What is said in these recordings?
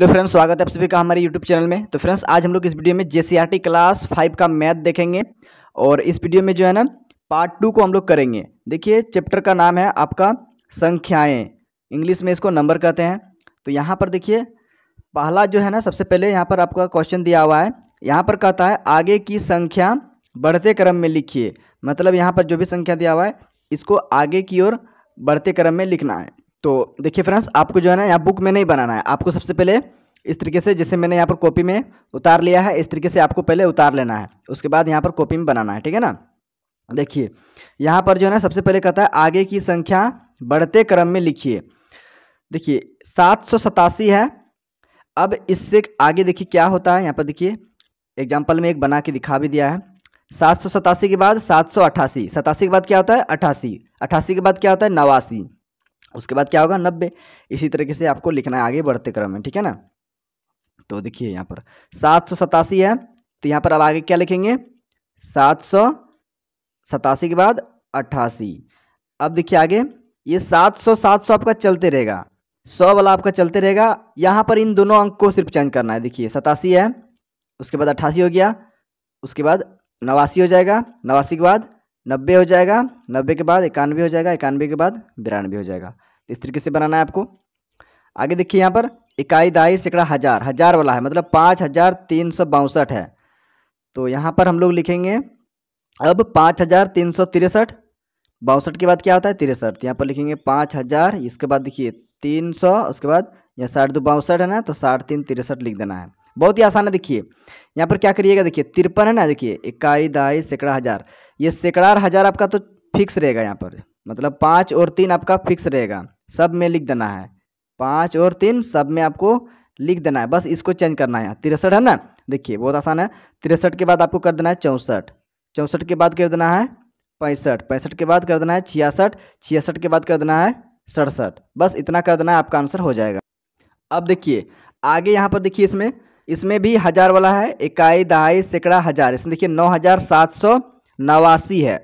hello friends स्वागत है आप सभी का हमारे यूट्यूब चैनल में तो फ्रेंड्स आज हम लोग इस वीडियो में जे क्लास फाइव का मैथ देखेंगे और इस वीडियो में जो है ना पार्ट टू को हम लोग करेंगे देखिए चैप्टर का नाम है आपका संख्याएं इंग्लिश में इसको नंबर कहते हैं तो यहाँ पर देखिए पहला जो है ना सबसे पहले यहाँ पर आपका क्वेश्चन दिया हुआ है यहाँ पर कहता है आगे की संख्या बढ़ते क्रम में लिखिए मतलब यहाँ पर जो भी संख्या दिया हुआ है इसको आगे की ओर बढ़ते क्रम में लिखना है तो देखिए फ्रेंड्स आपको जो है ना यहाँ बुक में नहीं बनाना है आपको सबसे पहले इस तरीके से जैसे मैंने यहाँ पर कॉपी में उतार लिया है इस तरीके से आपको पहले उतार लेना है उसके बाद यहाँ पर कॉपी में बनाना है ठीक है ना देखिए यहाँ पर जो है ना सबसे पहले कहता है आगे की संख्या बढ़ते क्रम में लिखिए देखिए सात सौ सतासी है अब इससे आगे देखिए क्या होता है यहाँ पर देखिए एग्जाम्पल में एक बना के दिखा भी दिया है सात सौ सतासी के बाद सात सौ अट्ठासी सतासी के बाद क्या होता है अट्ठासी अट्ठासी के बाद क्या होता है नवासी उसके बाद क्या होगा नब्बे इसी तरीके से आपको लिखना है आगे बढ़ते क्रम में ठीक है ना तो देखिए यहाँ पर सात सौ सतासी है तो यहाँ पर अब आगे क्या लिखेंगे सात सौ सतासी के बाद अट्ठासी अब देखिए आगे ये सात सौ सात सौ आपका चलते रहेगा सौ वाला आपका चलते रहेगा यहाँ पर इन दोनों अंक को सिर्फ चेंज करना है देखिए सतासी है उसके बाद अट्ठासी हो गया उसके बाद नवासी हो जाएगा नवासी के बाद नब्बे हो जाएगा नब्बे के बाद इक्यानवे हो जाएगा इक्यानवे के बाद बिरानवे हो जाएगा तो इस तरीके से बनाना है आपको आगे देखिए यहाँ पर इकाई दाई सैकड़ा हज़ार हज़ार वाला है मतलब पाँच हज़ार तीन सौ बासठ है तो यहाँ पर हम लोग लिखेंगे अब पाँच हज़ार तीन सौ तिरसठ बासठ के बाद क्या होता है तिरसठ तो यहाँ पर लिखेंगे पाँच हज़ार इसके बाद देखिए तीन सौ उसके बाद यहाँ साठ दो बासठ है ना तो साठ तीन तिरसठ लिख देना है बहुत ही आसान है देखिए यहाँ पर क्या करिएगा देखिए तिरपन है ना देखिए इक्काई दाई सैकड़ा हज़ार ये सैकड़ा हज़ार आपका तो फिक्स रहेगा यहाँ पर मतलब पाँच और तीन आपका फिक्स रहेगा सब में लिख देना है पाँच और तीन सब में आपको लिख देना है बस इसको चेंज करना है तिरसठ है ना देखिए बहुत आसान है तिरसठ के बाद आपको कर देना है चौंसठ चौंसठ के बाद कर देना है पैंसठ पैंसठ के बाद कर देना है छियासठ छियासठ के बाद कर देना है सड़सठ बस इतना कर देना है आपका आंसर हो जाएगा अब देखिए आगे यहाँ पर देखिए इसमें इसमें भी हज़ार वाला है इकाई दहाई सैकड़ा हज़ार इसमें देखिए नौ हज़ार सात सौ नवासी है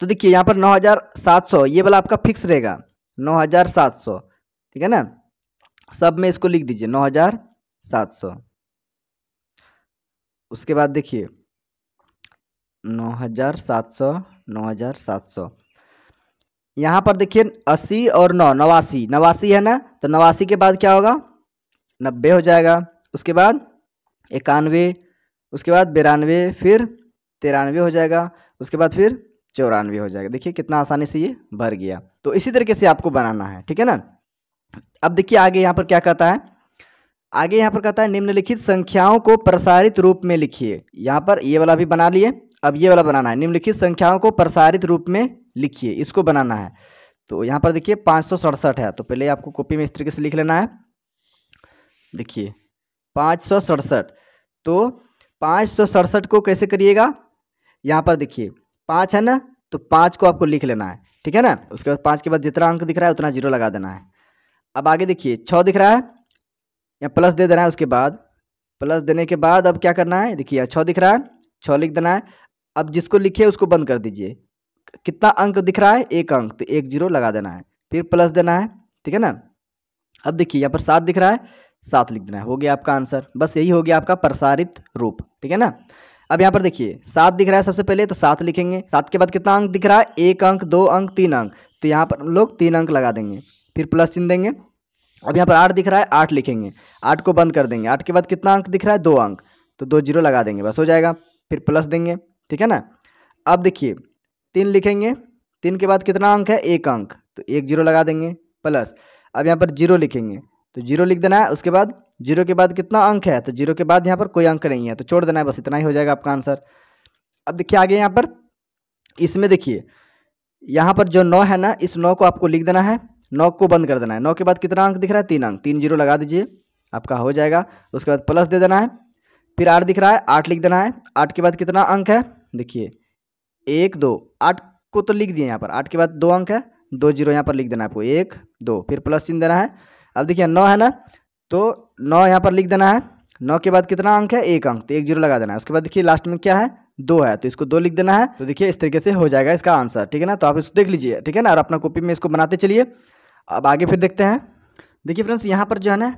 तो देखिए यहाँ पर नौ हज़ार सात सौ ये वाला आपका फिक्स रहेगा नौ हज़ार सात सौ ठीक है ना सब में इसको लिख दीजिए नौ हज़ार सात सौ उसके बाद देखिए नौ हज़ार सात सौ नौ हज़ार सात सौ यहाँ पर देखिए अस्सी और नौ नवासी नवासी है ना तो नवासी के बाद क्या होगा नब्बे हो जाएगा उसके बाद इक्यानवे उसके बाद बिरानवे फिर तिरानवे हो जाएगा उसके बाद फिर चौरानवे हो जाएगा देखिए कितना आसानी से ये भर गया तो इसी तरीके से आपको बनाना है ठीक है ना अब देखिए आगे यहाँ पर क्या कहता है आगे यहाँ पर कहता है निम्नलिखित संख्याओं को प्रसारित रूप में लिखिए यहाँ पर ये वाला भी बना लिए अब ये वाला बनाना है निम्नलिखित संख्याओं को प्रसारित रूप में लिखिए इसको बनाना है तो यहाँ पर देखिए पाँच है तो पहले आपको कॉपी में इस तरीके से लिख लेना है देखिए पाँच सौ सड़सठ तो पाँच सौ सड़सठ को कैसे करिएगा यहाँ पर देखिए पाँच है ना तो पाँच को आपको लिख लेना है ठीक है ना उसके बाद पाँच के बाद जितना अंक दिख रहा है उतना जीरो लगा देना है अब आगे देखिए छः दिख रहा है या प्लस दे देना है उसके बाद प्लस देने के बाद अब क्या करना है देखिए छः दिख रहा है छः लिख देना है अब जिसको लिखे उसको बंद कर दीजिए कितना अंक दिख रहा है एक अंक तो एक जीरो लगा देना है फिर प्लस देना है ठीक है ना अब देखिए यहाँ पर सात दिख रहा है सात लिख देना है हो गया आपका आंसर बस यही हो गया आपका प्रसारित रूप ठीक है ना अब यहाँ पर देखिए सात दिख रहा है सबसे पहले तो सात लिखेंगे सात के बाद कितना अंक दिख रहा है एक अंक दो अंक तीन अंक तो यहाँ पर हम लोग तीन अंक लगा देंगे फिर प्लस चिन्ह देंगे अब यहाँ पर आठ दिख रहा है आठ लिखेंगे आठ को बंद कर देंगे आठ के बाद कितना अंक दिख रहा है दो अंक तो दो जीरो लगा देंगे बस हो जाएगा फिर प्लस देंगे ठीक है ना अब देखिए तीन लिखेंगे तीन के बाद कितना अंक है एक अंक तो एक जीरो लगा देंगे प्लस अब यहाँ पर जीरो लिखेंगे तो जीरो लिख देना है उसके बाद जीरो के बाद कितना अंक है तो जीरो के बाद यहाँ पर कोई अंक नहीं है तो छोड़ देना है बस इतना ही हो जाएगा आपका आंसर अब देखिए आगे यहाँ पर इसमें देखिए यहाँ पर जो नौ है ना इस नौ को आपको लिख देना है नौ को बंद कर देना है नौ के बाद कितना अंक दिख रहा है तीन अंक तीन जीरो लगा दीजिए आपका हो जाएगा उसके बाद प्लस दे देना है फिर आठ दिख रहा है आठ लिख देना है आठ के बाद कितना अंक है देखिए एक दो आठ को तो लिख दिए यहाँ पर आठ के बाद दो अंक है दो जीरो यहाँ पर लिख देना है आपको एक दो फिर प्लस चिन्ह देना है अब देखिए नौ है ना तो नौ यहाँ पर लिख देना है नौ के बाद कितना अंक है एक अंक तो एक जीरो लगा देना है उसके बाद देखिए लास्ट में क्या है दो है तो इसको दो लिख देना है तो देखिए इस तरीके से हो जाएगा इसका आंसर ठीक है ना तो आप इसको देख लीजिए ठीक है ना और अपना कॉपी में इसको बनाते चलिए अब आगे फिर देखते हैं देखिए फ्रेंड्स यहाँ पर जो है ना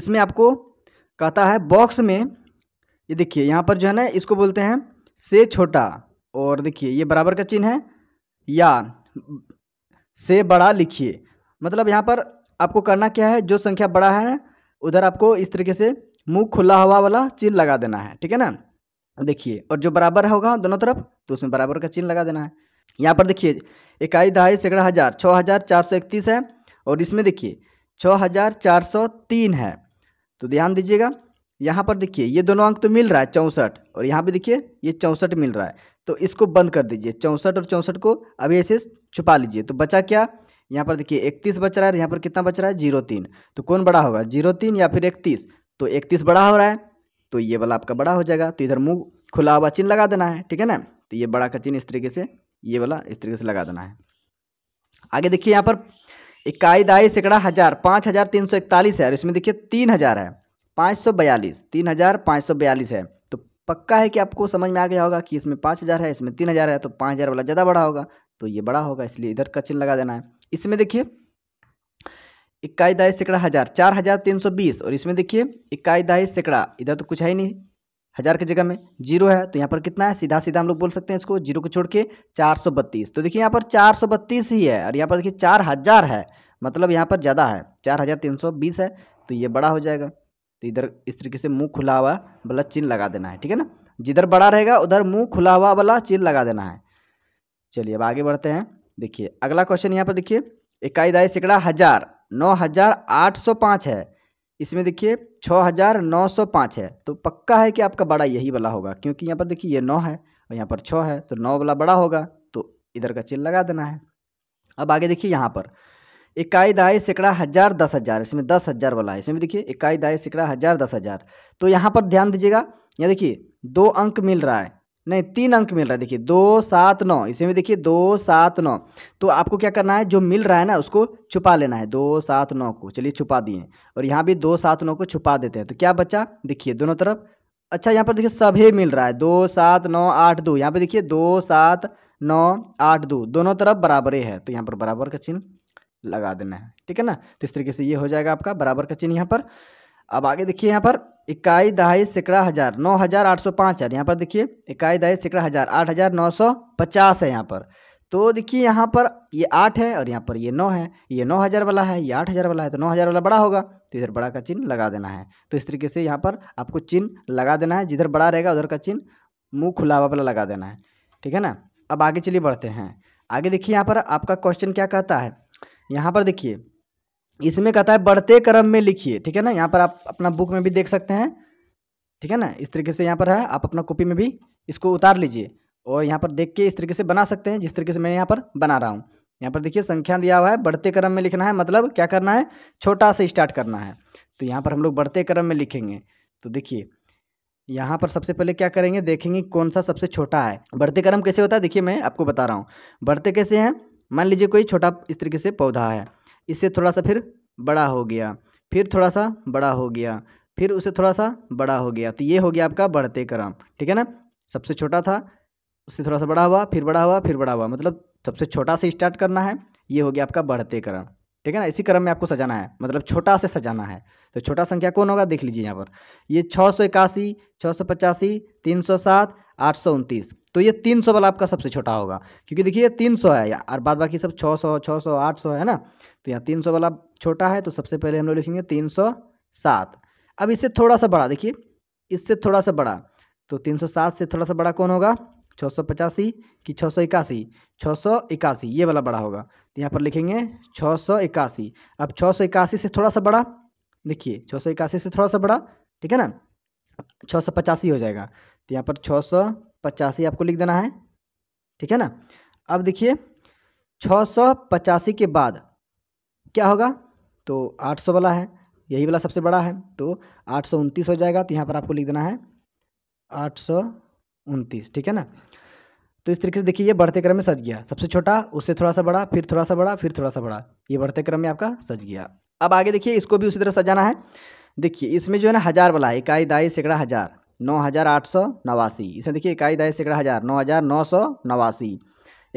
इसमें आपको कहता है बॉक्स में ये देखिए यहाँ पर जो है ना इसको बोलते हैं से छोटा और देखिए ये बराबर का चिन्ह है या से बड़ा लिखिए मतलब यहाँ पर आपको करना क्या है जो संख्या बड़ा है उधर आपको इस तरीके से मुंह खुला हवा वाला चिन्ह लगा देना है ठीक है ना देखिए और जो बराबर होगा दोनों तरफ तो उसमें बराबर का चिन्ह लगा देना है यहाँ पर देखिए इकाई दहाई सैकड़ा हज़ार छः हज़ार चार सौ इकतीस है और इसमें देखिए छः हज़ार चार सौ तीन है तो ध्यान दीजिएगा यहाँ पर देखिए ये दोनों अंक तो मिल रहा है चौंसठ और यहाँ पर देखिए ये चौंसठ मिल रहा है तो इसको बंद कर दीजिए चौंसठ और चौंसठ को अभी ऐसे छुपा लीजिए तो बचा क्या यहाँ पर देखिए इकतीस बच रहा है यहाँ पर कितना बच रहा है जीरो तीन तो कौन बड़ा होगा जीरो तीन या फिर इकतीस तो इकतीस बड़ा हो रहा है तो ये वाला आपका बड़ा हो जाएगा तो इधर मुँह खुला हुआ चिन्ह लगा देना है ठीक है ना तो ये बड़ा का चिन्ह इस तरीके से ये वाला इस तरीके से लगा देना है आगे देखिए यहाँ पर इकाई दाई सैकड़ा हज़ार पाँच हज़ार तीन सौ इकतालीस है और इसमें देखिए तीन हज़ार है पाँच सौ बयालीस तीन हज़ार पाँच सौ बयालीस है तो पक्का है कि आपको समझ में आ गया होगा कि इसमें पाँच हज़ार है इसमें तीन हज़ार है तो पाँच हज़ार वाला ज़्यादा बड़ा होगा तो ये बड़ा होगा इसलिए इधर का चिन्ह लगा देना है इसमें देखिए इक्काई दाई सैकड़ा हज़ार चार हज़ार तीन सौ बीस और इसमें देखिए इक्काई दाई सैकड़ा इधर तो कुछ है ही नहीं हज़ार की जगह में जीरो है तो यहाँ पर कितना है सीधा सीधा हम लोग बोल सकते हैं इसको जीरो को छोड़ के चार सौ बत्तीस तो देखिए यहाँ पर चार सौ बत्तीस ही है और यहाँ पर देखिए चार हज़ार है मतलब यहाँ पर ज़्यादा है चार हज़ार तीन सौ बीस है तो ये बड़ा हो जाएगा तो इधर इस तरीके से मुँह खुला हुआ वाला चिन्ह लगा देना है ठीक है ना जिधर बड़ा रहेगा उधर मुँह खुला हुआ वाला चिन्ह लगा देना है चलिए अब आगे बढ़ते हैं देखिए अगला क्वेश्चन यहाँ पर देखिए इकाई दाई सैकड़ा हजार नौ हजार आठ सौ पाँच है इसमें देखिए छः हजार नौ सौ पाँच है तो पक्का है कि आपका बड़ा यही वाला होगा क्योंकि यहाँ पर देखिए ये नौ है और यहाँ पर छः है तो नौ वाला बड़ा होगा तो इधर का चिन्ह लगा देना है अब आगे देखिए यहाँ पर इकाई दाई सैकड़ा हजार दस हजार इसमें दस हजार वाला है इसमें भी देखिए इकाई दाई सैकड़ा हजार दस हजार तो यहाँ पर ध्यान दीजिएगा यहाँ देखिए दो अंक मिल रहा है नहीं तीन अंक मिल रहा है देखिए दो सात नौ इसे में देखिए दो सात नौ तो आपको क्या करना है जो मिल रहा है ना उसको छुपा लेना है दो सात नौ को चलिए छुपा दिए और यहाँ भी दो सात नौ को छुपा देते हैं तो क्या बच्चा देखिए दोनों तरफ अच्छा यहाँ पर देखिए सभी मिल रहा है दो सात नौ आठ दो यहाँ पर देखिए दो सात नौ आठ दो दोनों तरफ बराबर ही है तो यहाँ पर बराबर का चिन्ह लगा देना है ठीक है ना तो इस तरीके से ये हो जाएगा आपका बराबर का चिन्ह यहाँ पर अब आगे देखिए यहाँ पर इकाई दहाई सैकड़ा हज़ार नौ हज़ार आठ सौ पाँच है यहाँ पर देखिए इकाई दहाई सैकड़ा हज़ार आठ हज़ार नौ सौ पचास है यहाँ पर तो देखिए यहाँ पर ये आठ है और यहाँ पर ये नौ है ये नौ हज़ार वाला है ये आठ हज़ार वाला है तो नौ हज़ार वाला बड़ा होगा तो इधर बड़ा का चिन्ह लगा देना है तो इस तरीके से यहाँ पर आपको चिन्ह लगा देना है जिधर बड़ा रहेगा उधर का चिन्ह मुँह खुला वाला लगा देना है ठीक है ना अब आगे चलिए बढ़ते हैं आगे देखिए यहाँ पर आपका क्वेश्चन क्या कहता है यहाँ पर देखिए इसमें कहता है बढ़ते क्रम में लिखिए ठीक है ना यहाँ पर आप अपना बुक में भी देख सकते हैं ठीक है ना इस तरीके से यहाँ पर है आप अपना कॉपी में भी इसको उतार लीजिए और यहाँ पर देख के इस तरीके से बना सकते हैं जिस तरीके से मैं यहाँ पर बना रहा हूँ यहाँ पर देखिए संख्या दिया हुआ है बढ़ते क्रम में लिखना है मतलब क्या करना है छोटा से स्टार्ट करना है तो यहाँ पर हम लोग बढ़ते क्रम में लिखेंगे तो देखिए यहाँ पर सबसे पहले क्या करेंगे देखेंगे कौन सा सबसे छोटा है बढ़ते क्रम कैसे होता है देखिए मैं आपको बता रहा हूँ बढ़ते कैसे हैं मान लीजिए कोई छोटा इस तरीके से पौधा है इससे थोड़ा सा फिर बड़ा हो गया फिर थोड़ा सा बड़ा हो गया फिर उसे थोड़ा सा बड़ा हो गया तो ये हो गया आपका बढ़ते क्रम ठीक है ना सबसे छोटा था उससे थोड़ा सा बड़ा हुआ फिर बड़ा हुआ फिर बड़ा हुआ मतलब सबसे छोटा से स्टार्ट करना है ये हो गया आपका बढ़ते क्रम ठीक है ना इसी क्रम में आपको सजाना है मतलब छोटा से सजाना है तो छोटा संख्या कौन होगा देख लीजिए यहाँ पर ये छः सौ इक्यासी छः सौ पचासी तीन सौ सात आठ सौ उनतीस तो ये तीन सौ वाला आपका सबसे छोटा होगा क्योंकि देखिए ये तीन सौ है और बाद बाकी सब छः सौ छः सौ आठ सौ है ना तो यहाँ तीन सौ वाला छोटा है तो सबसे पहले हम लोग लिखेंगे तीन सौ सात अब इससे थोड़ा सा बड़ा देखिए इससे थोड़ा सा बड़ा तो तीन सौ सात से थोड़ा सा बड़ा कौन होगा छः सौ पचासी कि छः सौ इक्यासी छः सौ इक्यासी ये वाला बड़ा होगा तो यहाँ पर लिखेंगे छः सौ इक्यासी अब छः सौ इक्यासी से थोड़ा सा बड़ा देखिए छः सौ इक्यासी से थोड़ा सा बड़ा ठीक है ना छः सौ पचासी हो जाएगा तो यहाँ पर छः सौ पचासी आपको लिख देना है ठीक है ना अब देखिए छः सौ पचासी के बाद क्या होगा तो आठ सौ वाला है यही वाला सबसे बड़ा है तो आठ सौ उनतीस हो जाएगा तो यहाँ पर आपको लिख देना है आठ सौ उनतीस ठीक है ना तो इस तरीके से देखिए ये बढ़ते क्रम में सज गया सबसे छोटा उससे थोड़ा सा बड़ा फिर थोड़ा सा बड़ा फिर थोड़ा सा बड़ा ये बढ़ते क्रम में आपका सज गया अब आगे देखिए इसको भी उसी तरह सजाना है देखिए इसमें जो है ना हज़ार वाला है इकाई दाई सैकड़ा हज़ार नौ हज़ार आठ सौ नवासी इसमें देखिए इकाई दाई सैकड़ा हज़ार नौ हज़ार नौ सौ नवासी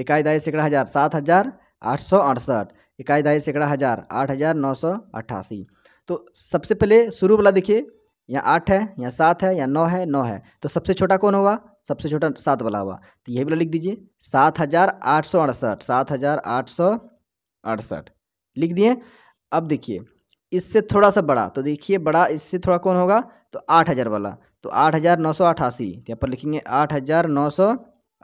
इकाई दाई सैकड़ा हज़ार सात हज़ार आठ सौ अड़सठ इकाई दाई सैकड़ा हज़ार आठ हज़ार नौ सौ अट्ठासी तो सबसे पहले शुरू वाला देखिए यहाँ आठ है या सात है या नौ है नौ है तो सबसे छोटा कौन हुआ सबसे छोटा सात वाला हुआ तो यही वाला लिख दीजिए सात हज़ार आठ सौ अड़सठ सात हज़ार आठ सौ अड़सठ लिख दिए अब देखिए इससे थोड़ा सा बड़ा तो देखिए बड़ा इससे थोड़ा कौन होगा तो आठ हज़ार वाला तो आठ हज़ार नौ सौ अठासी तो यहाँ पर लिखेंगे आठ हज़ार नौ सौ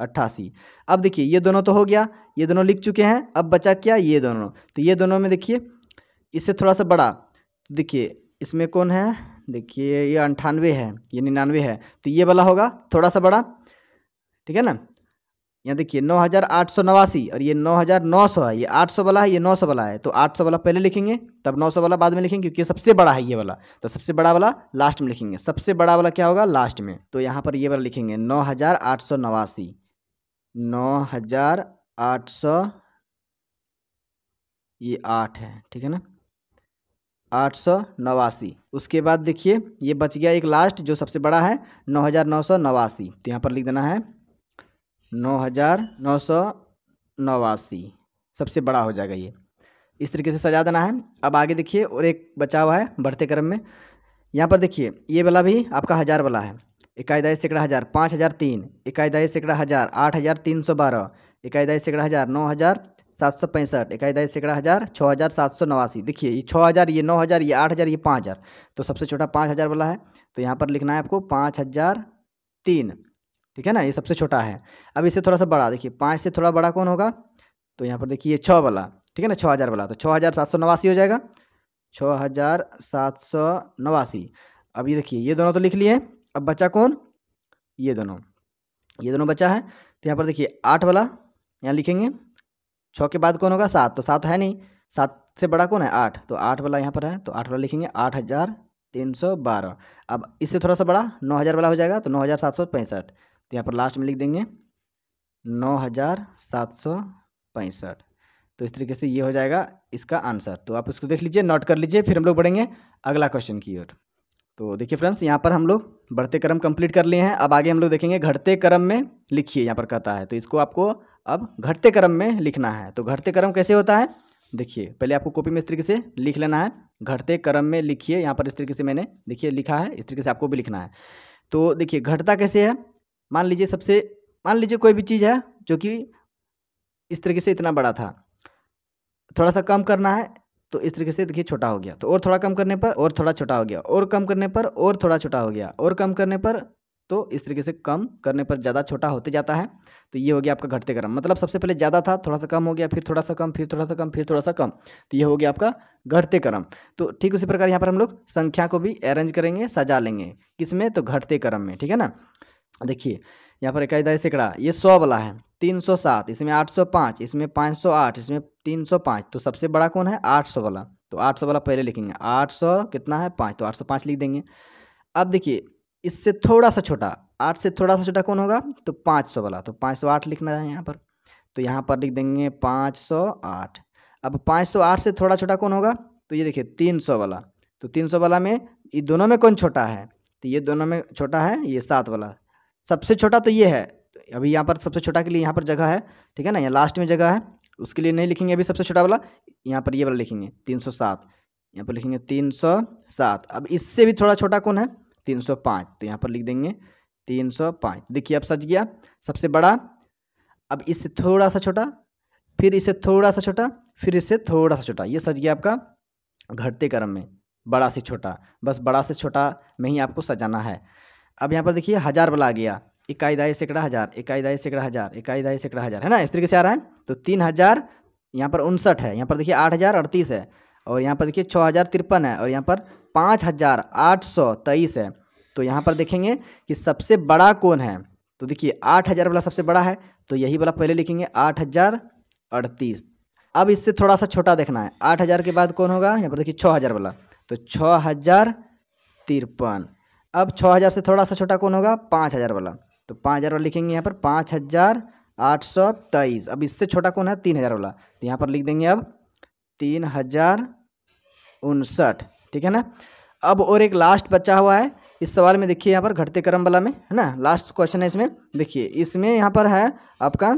अट्ठासी अब देखिए ये दोनों तो हो गया ये दोनों लिख चुके हैं अब बचा क्या ये दोनों तो ये दोनों में देखिए इससे थोड़ा सा बड़ा तो देखिए इसमें कौन है देखिए ये अंठानवे है ये निन्यानवे है तो ये वाला होगा थोड़ा सा बड़ा ठीक है ना यहाँ देखिए नौ हज़ार आठ सौ नवासी और ये नौ हज़ार नौ सौ है ये आठ सौ वाला है ये नौ सौ वाला है तो आठ सौ वाला पहले लिखेंगे तब नौ सौ वाला बाद में लिखेंगे क्योंकि सबसे बड़ा है ये वाला तो सबसे बड़ा वाला लास्ट में लिखेंगे सबसे बड़ा वाला क्या होगा लास्ट में तो यहाँ पर ये वाला लिखेंगे नौ हज़ार आठ सौ नवासी नौ हज़ार आठ सौ ये आठ है ठीक है ना आठ सौ नवासी उसके बाद देखिए ये बच गया एक लास्ट जो सबसे बड़ा है नौ हज़ार नौ सौ नवासी तो यहाँ पर लिख देना है नौ हज़ार नौ सौ नवासी सबसे बड़ा हो जाएगा ये इस तरीके से सजा देना है अब आगे देखिए और एक बचा हुआ है बढ़ते क्रम में यहाँ पर देखिए ये वाला भी आपका हज़ार वाला है इकाई दाई सैकड़ा हज़ार पाँच हज़ार तीन इकाई दाई सैकड़ा हज़ार आठ हज़ार तीन सौ बारह इकाई दाई सैकड़ा हज़ार नौ हज़ार सात सौ पैंसठ इकाई दाई सैकड़ा हज़ार छः हज़ार सात सौ नवासी देखिए ये छः हज़ार ये नौ हज़ार ये आठ हज़ार ये पाँच हज़ार तो सबसे छोटा पाँच हज़ार वाला है तो यहाँ पर लिखना है आपको पाँच हज़ार तीन ठीक है ना ये सबसे छोटा है अब इससे थोड़ा सा बड़ा देखिए पाँच से थोड़ा बड़ा कौन होगा तो यहाँ पर देखिए छः वाला ठीक है ना छः हज़ार वाला तो छः हज़ार सात सौ नवासी हो जाएगा छः हज़ार सात सौ नवासी अब ये देखिए ये दोनों तो लिख लिए अब बचा कौन ये दोनों ये दोनों बचा है तो यहाँ पर देखिए आठ वाला यहाँ लिखेंगे छः के बाद कौन होगा सात तो सात है नहीं सात से बड़ा कौन है आठ तो आठ वाला यहाँ पर है तो आठ वाला लिखेंगे आठ हज़ार तीन सौ बारह अब इससे थोड़ा सा बड़ा नौ हज़ार वाला हो जाएगा तो नौ हज़ार सात सौ पैंसठ तो यहाँ पर लास्ट में लिख देंगे नौ हज़ार सात सौ पैंसठ तो इस तरीके से ये हो जाएगा इसका आंसर तो आप इसको देख लीजिए नोट कर लीजिए फिर हम लोग बढ़ेंगे अगला क्वेश्चन की ओर तो देखिए फ्रेंड्स यहाँ पर हम लोग बढ़ते क्रम कंप्लीट कर लिए हैं अब आगे हम लोग देखेंगे घटते क्रम में लिखिए यहाँ पर कहता है तो इसको आपको अब घटते क्रम में लिखना है तो घटते क्रम कैसे होता है देखिए पहले आपको कॉपी में इस तरीके से लिख लेना है घटते क्रम में लिखिए यहाँ पर इस तरीके से मैंने देखिए लिखा है इस तरीके से आपको भी लिखना है तो देखिए घटता कैसे है मान लीजिए सबसे मान लीजिए कोई भी चीज़ है जो कि इस तरीके से इतना बड़ा था थोड़ा सा कम करना है तो इस तरीके से देखिए छोटा हो गया तो और थोड़ा कम करने पर और थोड़ा छोटा हो गया और कम करने पर और थोड़ा छोटा हो गया और कम करने पर तो इस तरीके से कम करने पर ज़्यादा छोटा होते जाता है तो ये हो गया आपका घटते क्रम मतलब सबसे पहले ज़्यादा था थोड़ा सा कम हो गया फिर थोड़ा सा कम फिर थोड़ा सा कम फिर थोड़ा सा कम तो ये हो गया आपका घटते क्रम तो ठीक उसी प्रकार यहाँ पर हम लोग संख्या को भी अरेंज करेंगे सजा लेंगे किस में तो घटते क्रम में ठीक है ना देखिए यहाँ पर इक्कीस सैकड़ा ये सौ वाला है तीन सौ सात इसमें आठ सौ पाँच इसमें पाँच सौ आठ इसमें तीन सौ पाँच तो सबसे बड़ा कौन है आठ सौ वाला तो आठ सौ वाला पहले लिखेंगे आठ सौ कितना है पाँच तो आठ सौ पाँच लिख देंगे अब देखिए इससे थोड़ा सा छोटा आठ से थोड़ा सा छोटा कौन होगा तो पाँच सौ वाला तो पाँच सौ आठ लिखना है यहाँ पर तो यहाँ पर लिख देंगे पाँच सौ आठ अब पाँच सौ आठ से थोड़ा छोटा कौन होगा तो ये देखिए तीन सौ वाला तो तीन सौ वाला में ये दोनों में कौन छोटा है तो ये दोनों में छोटा है ये सात वाला सबसे छोटा तो ये है अभी यहाँ पर सबसे छोटा के लिए यहाँ पर जगह है ठीक है ना यहाँ लास्ट में जगह है उसके लिए नहीं लिखेंगे अभी सबसे छोटा वाला यहाँ पर ये वाला लिखेंगे तीन सौ सात यहाँ पर लिखेंगे तीन सौ सात अब इससे भी थोड़ा छोटा कौन है तीन सौ पाँच तो यहाँ पर लिख देंगे तीन सौ पाँच देखिए अब सच गया सबसे बड़ा अब इससे थोड़ा सा छोटा फिर इसे थोड़ा सा छोटा फिर इससे थोड़ा सा छोटा ये सज गया आपका घटते क्रम में बड़ा से छोटा बस बड़ा से छोटा में ही आपको सजाना है अब यहाँ पर देखिए हज़ार वाला आ गया इकाई दाई सैकड़ा हज़ार इकाई दाई सैकड़ा हज़ार इकाई दाई सैकड़ा हज़ार है ना इस तरीके से आ रहा है तो तीन हज़ार यहाँ पर उनसठ है यहाँ पर देखिए आठ हज़ार अड़तीस है और यहाँ पर देखिए छः हज़ार तिरपन है और यहाँ पर पाँच हज़ार आठ सौ तेईस है तो यहाँ पर देखेंगे कि सबसे बड़ा कौन है तो देखिए आठ हज़ार वाला सबसे बड़ा है तो यही वाला पहले लिखेंगे आठ हज़ार अड़तीस अब इससे थोड़ा सा छोटा देखना है आठ हज़ार के बाद कौन होगा यहाँ पर देखिए छः हज़ार वाला तो छः हज़ार तिरपन अब छः हज़ार से थोड़ा सा छोटा कौन होगा पाँच हज़ार वाला तो पाँच हज़ार वाला लिखेंगे यहाँ पर पाँच हज़ार आठ सौ तेईस अब इससे छोटा कौन है तीन हज़ार वाला तो यहाँ पर लिख देंगे अब तीन हज़ार उनसठ ठीक है ना अब और एक लास्ट बचा हुआ है इस सवाल में देखिए यहाँ पर घटते क्रम वाला में है ना लास्ट क्वेश्चन है इसमें देखिए इसमें यहाँ पर है आपका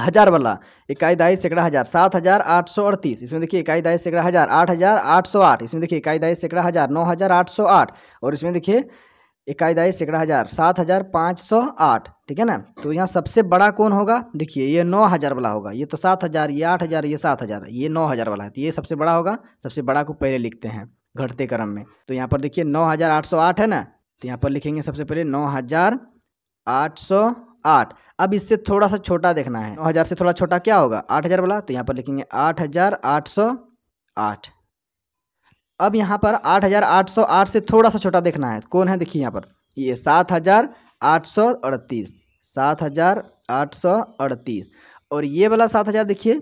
हजार वाला इकाई दाई सैकड़ा हजार सात हजार आठ सौ अड़तीस इसमें देखिए इकाई दाई सैकड़ा हजार आठ हजार आठ सौ आठ इसमें देखिए इकाई दाई सैकड़ा हजार नौ हजार आठ सौ आठ और इसमें देखिए इकाई दाई सैकड़ा हजार सात हजार पाँच सौ आठ ठीक है ना तो यहाँ सबसे बड़ा कौन होगा देखिए ये नौ हज़ार वाला होगा ये तो सात हज़ार ये आठ हज़ार ये सात हज़ार ये नौ हज़ार वाला है तो ये सबसे बड़ा होगा सबसे बड़ा को पहले लिखते हैं घटते क्रम में तो यहाँ पर देखिए नौ हज़ार आठ सौ आठ है ना तो यहाँ पर लिखेंगे सबसे पहले नौ हज़ार आठ सौ आठ अब इससे थोड़ा सा छोटा देखना है नौ हज़ार से थोड़ा छोटा क्या होगा आठ हज़ार वाला तो यहाँ पर लिखेंगे आठ हज़ार आठ सौ आठ अब यहाँ पर आठ हज़ार आठ सौ आठ से थोड़ा सा छोटा देखना है कौन है देखिए यहाँ पर ये सात हज़ार आठ सौ अड़तीस सात हज़ार आठ सौ अड़तीस और ये वाला सात हज़ार देखिए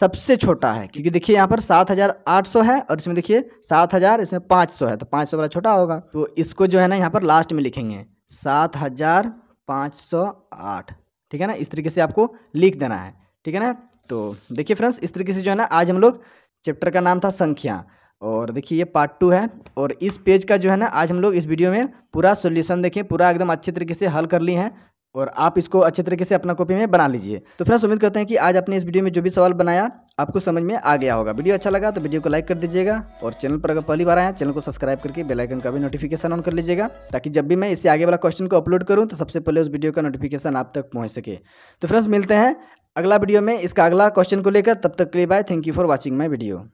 सबसे छोटा है क्योंकि देखिए यहाँ पर सात हज़ार आठ सौ है और इसमें देखिए सात हज़ार इसमें पाँच सौ है तो पाँच सौ वाला छोटा होगा तो इसको जो है ना यहाँ पर लास्ट में लिखेंगे सात हज़ार पाँच सौ आठ ठीक है ना इस तरीके से आपको लिख देना है ठीक है ना तो देखिए फ्रेंड्स इस तरीके से जो है ना आज हम लोग चैप्टर का नाम था संख्या और देखिए ये पार्ट टू है और इस पेज का जो है ना आज हम लोग इस वीडियो में पूरा सोल्यूशन देखें पूरा एकदम अच्छे तरीके से हल कर ली हैं और आप इसको अच्छे तरीके से अपना कॉपी में बना लीजिए तो फ्रेंड्स उम्मीद करते हैं कि आज आपने इस वीडियो में जो भी सवाल बनाया आपको समझ में आ गया होगा वीडियो अच्छा लगा तो वीडियो को लाइक कर दीजिएगा और चैनल पर अगर पहली बार आए चैनल को सब्सक्राइब करके बेल आइकन का भी नोटिफिकेशन ऑन कर लीजिएगा ताकि जब भी मैं इससे आगे वाला क्वेश्चन को अपलोड करूँ तो सबसे पहले उस वीडियो का नोटिफिकेशन आप तक पहुँच सके तो फ्रेंड्स मिलते हैं अगला वीडियो में इसका अगला क्वेश्चन को लेकर तब तक के लिए bye thank you for watching my video